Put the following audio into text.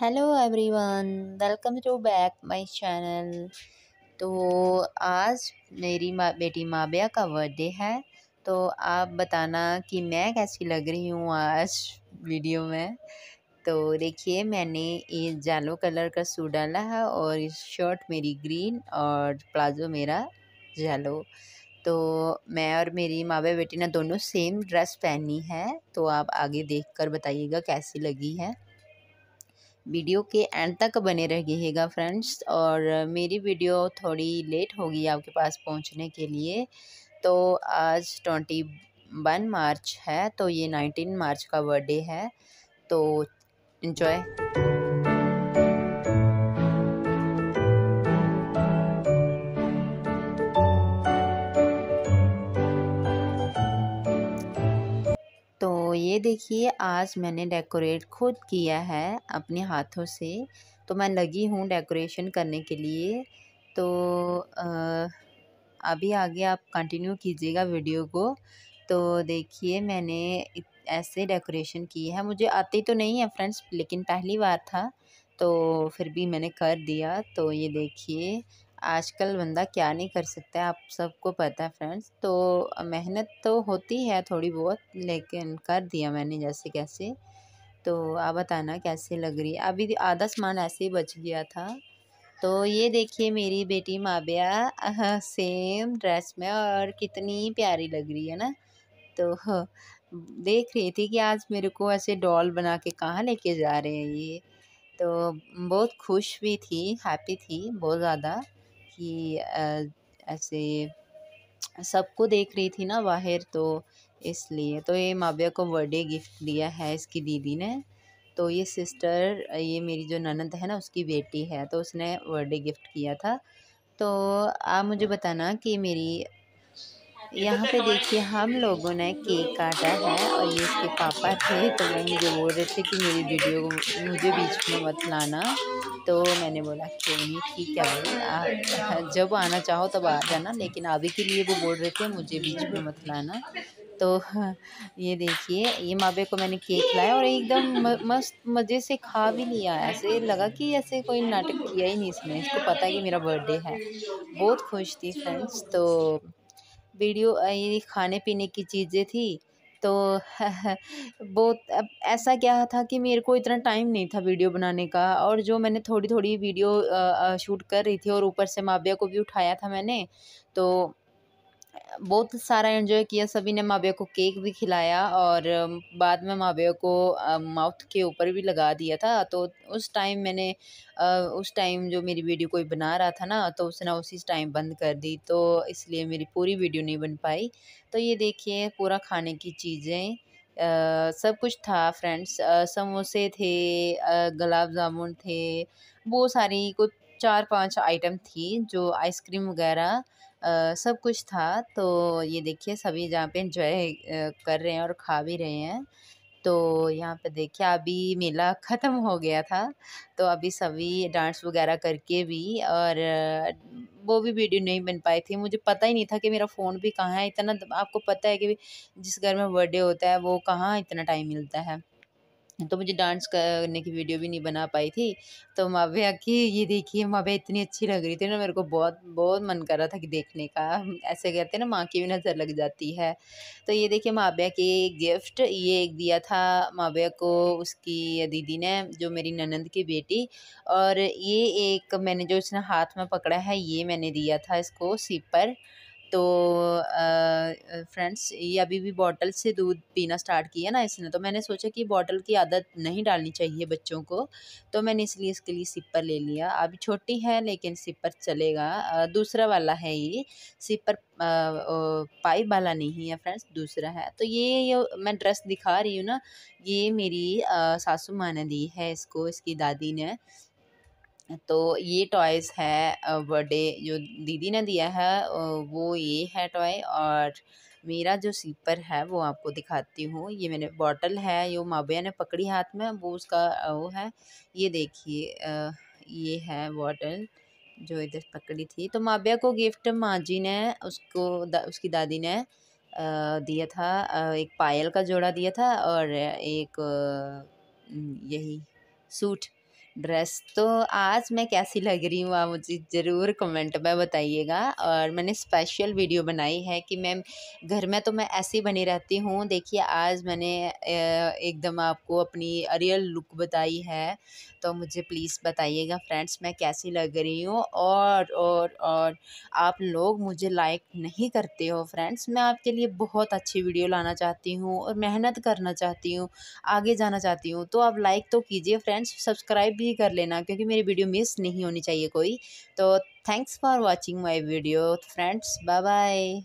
hello everyone welcome to back my channel तो आज मेरी मा, बेटी माबिया का बर्थडे है तो आप बताना कि मैं कैसी लग रही हूँ आज वीडियो में तो देखिए मैंने ये जालो कलर का सूट डाला है और शर्ट मेरी ग्रीन और प्लाजो मेरा जालो तो मैं और मेरी माबिया बेटी ने दोनों सेम ड्रेस पहनी है तो आप आगे देखकर बताइएगा कैसी लगी है वीडियो के एंड तक बने रहिएगा फ्रेंड्स और मेरी वीडियो थोड़ी लेट होगी आपके पास पहुंचने के लिए तो आज ट्वेंटी वन मार्च है तो ये नाइनटीन मार्च का बर्थडे है तो इन्जॉय ये देखिए आज मैंने डेकोरेट खुद किया है अपने हाथों से तो मैं लगी हूँ डेकोरेशन करने के लिए तो अभी आगे आप कंटिन्यू कीजिएगा वीडियो को तो देखिए मैंने ऐसे डेकोरेशन की है मुझे आती तो नहीं है फ्रेंड्स लेकिन पहली बार था तो फिर भी मैंने कर दिया तो ये देखिए आजकल बंदा क्या नहीं कर सकता है आप सबको पता है फ्रेंड्स तो मेहनत तो होती है थोड़ी बहुत लेकिन कर दिया मैंने जैसे कैसे तो आप बताना कैसे लग रही है अभी आधा सामान ऐसे ही बच गया था तो ये देखिए मेरी बेटी माबिया सेम ड्रेस में और कितनी प्यारी लग रही है ना तो देख रही थी कि आज मेरे को ऐसे डॉल बना के कहाँ लेके जा रहे हैं ये तो बहुत खुश भी थी हैप्पी थी बहुत ज़्यादा कि ऐसे सबको देख रही थी ना बाहर तो इसलिए तो ये माविया को बर्थडे गिफ्ट दिया है इसकी दीदी ने तो ये सिस्टर ये मेरी जो ननद है ना उसकी बेटी है तो उसने बर्थडे गिफ्ट किया था तो आप मुझे बताना कि मेरी यहाँ पे देखिए हम लोगों ने केक काटा है और ये इसके पापा थे तो वो मुझे बोल रहे थे कि मेरी वीडियो मुझे बीच में मत लाना तो मैंने बोला क्यों नहीं ठीक है भाई जब आना चाहो तब आ जाना लेकिन अभी के लिए वो बोल रहे थे मुझे बीच में मत लाना तो ये देखिए ये मावे को मैंने केक लाया और एकदम मस्त मज़े से खा भी लिया ऐसे लगा कि ऐसे कोई नाटक किया ही नहीं इसने इसको पता है कि मेरा बर्थडे है बहुत खुश थी फ्रेंड्स तो वीडियो ये खाने पीने की चीज़ें थी तो वो अब ऐसा क्या था कि मेरे को इतना टाइम नहीं था वीडियो बनाने का और जो मैंने थोड़ी थोड़ी वीडियो शूट कर रही थी और ऊपर से माविया को भी उठाया था मैंने तो बहुत सारा एंजॉय किया सभी ने माँ को केक भी खिलाया और बाद में माँ को माउथ के ऊपर भी लगा दिया था तो उस टाइम मैंने उस टाइम जो मेरी वीडियो कोई बना रहा था ना तो उसने उसी टाइम बंद कर दी तो इसलिए मेरी पूरी वीडियो नहीं बन पाई तो ये देखिए पूरा खाने की चीज़ें आ, सब कुछ था फ्रेंड्स समोसे थे गुलाब जामुन थे बहुत सारी कोई चार पांच आइटम थी जो आइसक्रीम वगैरह सब कुछ था तो ये देखिए सभी जहाँ पे इंजॉय कर रहे हैं और खा भी रहे हैं तो यहाँ पे देखिए अभी मेला ख़त्म हो गया था तो अभी सभी डांस वगैरह करके भी और वो भी वीडियो नहीं बन पाई थी मुझे पता ही नहीं था कि मेरा फ़ोन भी कहाँ है इतना आपको पता है कि जिस घर में बर्थडे होता है वो कहाँ इतना टाइम मिलता है तो मुझे डांस करने की वीडियो भी नहीं बना पाई थी तो माव्या की ये देखिए माव्या इतनी अच्छी लग रही थी ना मेरे को बहुत बहुत मन कर रहा था कि देखने का ऐसे कहते हैं ना माँ की भी नज़र लग जाती है तो ये देखिए माव्या के गिफ्ट ये एक दिया था माव्या को उसकी दीदी ने जो मेरी ननंद की बेटी और ये एक मैंने जो इसने हाथ में पकड़ा है ये मैंने दिया था इसको सिप पर तो फ्रेंड्स ये अभी भी बॉटल से दूध पीना स्टार्ट किया ना इसने तो मैंने सोचा कि बॉटल की आदत नहीं डालनी चाहिए बच्चों को तो मैंने इसलिए इसके लिए सिपर ले लिया अभी छोटी है लेकिन सिपर चलेगा दूसरा वाला है ये सिपर पाइप वाला नहीं है फ्रेंड्स दूसरा है तो ये, ये मैं ड्रेस दिखा रही हूँ ना ये मेरी सासू माँ ने दी है इसको इसकी दादी ने तो ये टॉयज़ है बर्थडे जो दीदी ने दिया है वो ये है टॉय और मेरा जो सीपर है वो आपको दिखाती हूँ ये मैंने बॉटल है जो माबिया ने पकड़ी हाथ में वो उसका वो है ये देखिए ये है बॉटल जो इधर पकड़ी थी तो माबिया को गिफ्ट माँ जी ने उसको दा, उसकी दादी ने दिया था एक पायल का जोड़ा दिया था और एक यही सूट ड्रेस तो आज मैं कैसी लग रही हूँ आप मुझे ज़रूर कमेंट में बताइएगा और मैंने स्पेशल वीडियो बनाई है कि मैं घर में तो मैं ऐसी बनी रहती हूँ देखिए आज मैंने एकदम आपको अपनी रियल लुक बताई है तो मुझे प्लीज़ बताइएगा फ्रेंड्स मैं कैसी लग रही हूँ और और और आप लोग मुझे लाइक नहीं करते हो फ्रेंड्स मैं आपके लिए बहुत अच्छी वीडियो लाना चाहती हूँ और मेहनत करना चाहती हूँ आगे जाना चाहती हूँ तो आप लाइक तो कीजिए फ्रेंड्स सब्सक्राइब भी भी कर लेना क्योंकि मेरी वीडियो मिस नहीं होनी चाहिए कोई तो thanks for watching my video friends bye bye